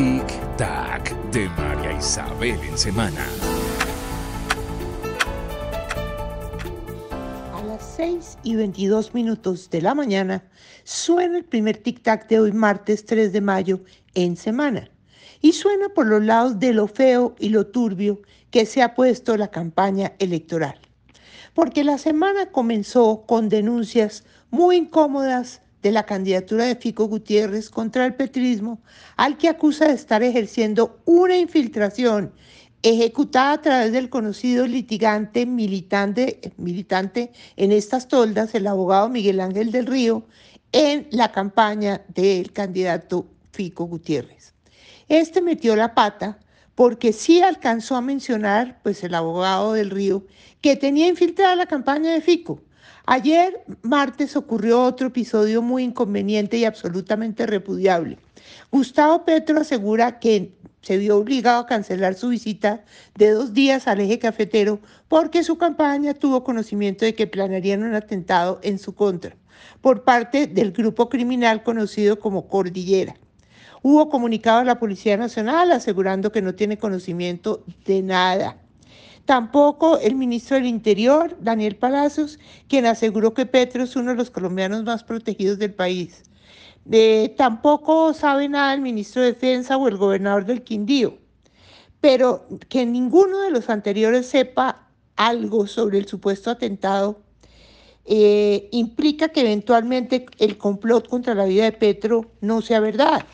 Tic Tac de María Isabel en semana. A las 6 y 22 minutos de la mañana suena el primer Tic Tac de hoy martes 3 de mayo en semana. Y suena por los lados de lo feo y lo turbio que se ha puesto la campaña electoral. Porque la semana comenzó con denuncias muy incómodas de la candidatura de Fico Gutiérrez contra el petrismo, al que acusa de estar ejerciendo una infiltración ejecutada a través del conocido litigante militante, militante en estas toldas, el abogado Miguel Ángel del Río, en la campaña del candidato Fico Gutiérrez. Este metió la pata porque sí alcanzó a mencionar, pues el abogado del Río, que tenía infiltrada la campaña de Fico. Ayer, martes, ocurrió otro episodio muy inconveniente y absolutamente repudiable. Gustavo Petro asegura que se vio obligado a cancelar su visita de dos días al eje cafetero porque su campaña tuvo conocimiento de que planearían un atentado en su contra por parte del grupo criminal conocido como Cordillera. Hubo comunicado a la Policía Nacional asegurando que no tiene conocimiento de nada. Tampoco el ministro del Interior, Daniel Palacios, quien aseguró que Petro es uno de los colombianos más protegidos del país. Eh, tampoco sabe nada el ministro de Defensa o el gobernador del Quindío. Pero que ninguno de los anteriores sepa algo sobre el supuesto atentado eh, implica que eventualmente el complot contra la vida de Petro no sea verdad,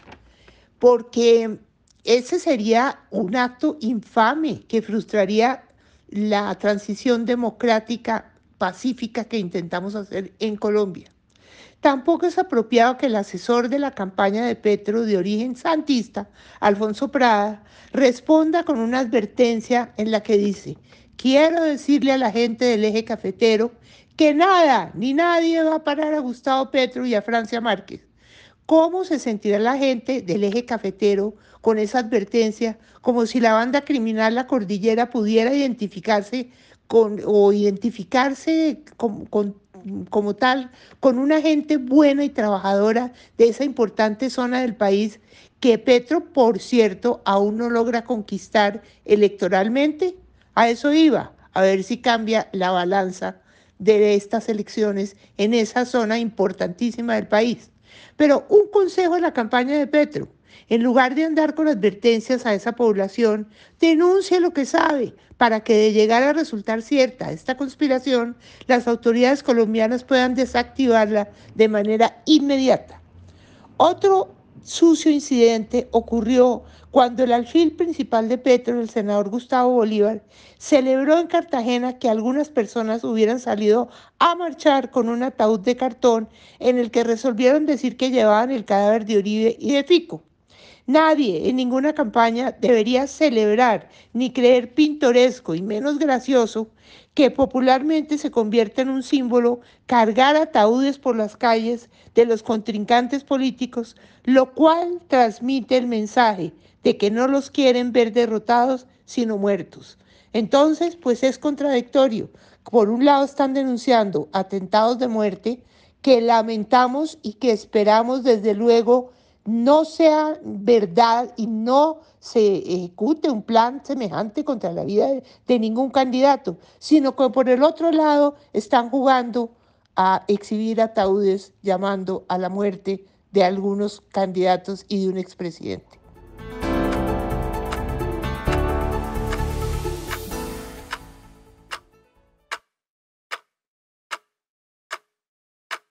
porque ese sería un acto infame que frustraría la transición democrática pacífica que intentamos hacer en Colombia. Tampoco es apropiado que el asesor de la campaña de Petro de origen santista, Alfonso Prada, responda con una advertencia en la que dice, quiero decirle a la gente del eje cafetero que nada ni nadie va a parar a Gustavo Petro y a Francia Márquez. ¿Cómo se sentirá la gente del eje cafetero con esa advertencia, como si la banda criminal La Cordillera pudiera identificarse con, o identificarse como tal con una gente buena y trabajadora de esa importante zona del país que Petro, por cierto, aún no logra conquistar electoralmente? A eso iba, a ver si cambia la balanza de estas elecciones en esa zona importantísima del país. Pero un consejo de la campaña de Petro, en lugar de andar con advertencias a esa población, denuncie lo que sabe para que de llegar a resultar cierta esta conspiración, las autoridades colombianas puedan desactivarla de manera inmediata. Otro sucio incidente ocurrió cuando el alfil principal de Petro, el senador Gustavo Bolívar, celebró en Cartagena que algunas personas hubieran salido a marchar con un ataúd de cartón en el que resolvieron decir que llevaban el cadáver de Oribe y de Fico. Nadie en ninguna campaña debería celebrar ni creer pintoresco y menos gracioso que popularmente se convierta en un símbolo cargar ataúdes por las calles de los contrincantes políticos, lo cual transmite el mensaje de que no los quieren ver derrotados, sino muertos. Entonces, pues es contradictorio. Por un lado están denunciando atentados de muerte que lamentamos y que esperamos desde luego no sea verdad y no se ejecute un plan semejante contra la vida de, ningún candidato, sino que por el otro lado están jugando a exhibir ataúdes llamando a la muerte de algunos candidatos y de un expresidente.